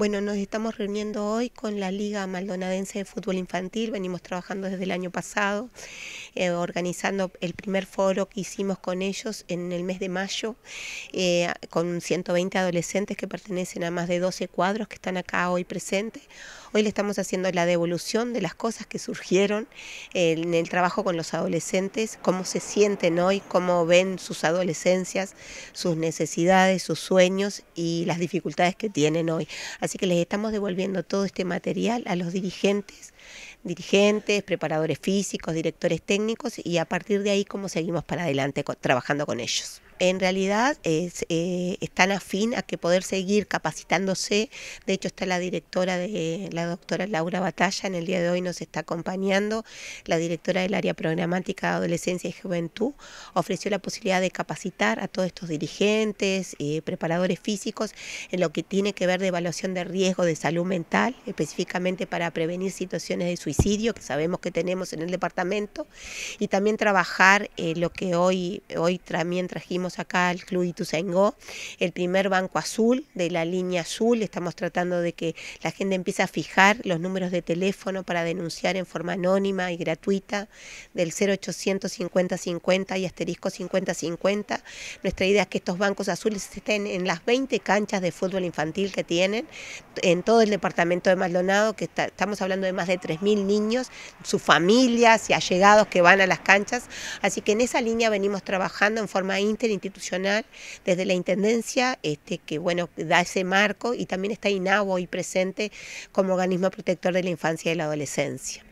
Bueno, nos estamos reuniendo hoy con la Liga Maldonadense de Fútbol Infantil, venimos trabajando desde el año pasado, eh, organizando el primer foro que hicimos con ellos en el mes de mayo, eh, con 120 adolescentes que pertenecen a más de 12 cuadros que están acá hoy presentes. Hoy le estamos haciendo la devolución de las cosas que surgieron eh, en el trabajo con los adolescentes, cómo se sienten hoy, cómo ven sus adolescencias, sus necesidades, sus sueños y las dificultades que tienen hoy. Así que les estamos devolviendo todo este material a los dirigentes, dirigentes, preparadores físicos, directores técnicos y a partir de ahí cómo seguimos para adelante trabajando con ellos en realidad eh, están afín a que poder seguir capacitándose. De hecho, está la directora de la doctora Laura Batalla, en el día de hoy nos está acompañando, la directora del área programática de adolescencia y juventud, ofreció la posibilidad de capacitar a todos estos dirigentes, eh, preparadores físicos, en lo que tiene que ver de evaluación de riesgo de salud mental, específicamente para prevenir situaciones de suicidio que sabemos que tenemos en el departamento, y también trabajar eh, lo que hoy, hoy también trajimos acá al Club Ituzaingó, el primer banco azul de la línea azul. Estamos tratando de que la gente empiece a fijar los números de teléfono para denunciar en forma anónima y gratuita del 0800 50 y asterisco 5050, Nuestra idea es que estos bancos azules estén en las 20 canchas de fútbol infantil que tienen en todo el departamento de Maldonado, que estamos hablando de más de 3.000 niños, sus familias y allegados que van a las canchas. Así que en esa línea venimos trabajando en forma íntegra institucional desde la Intendencia, este, que bueno, da ese marco y también está INABO y presente como organismo protector de la infancia y la adolescencia.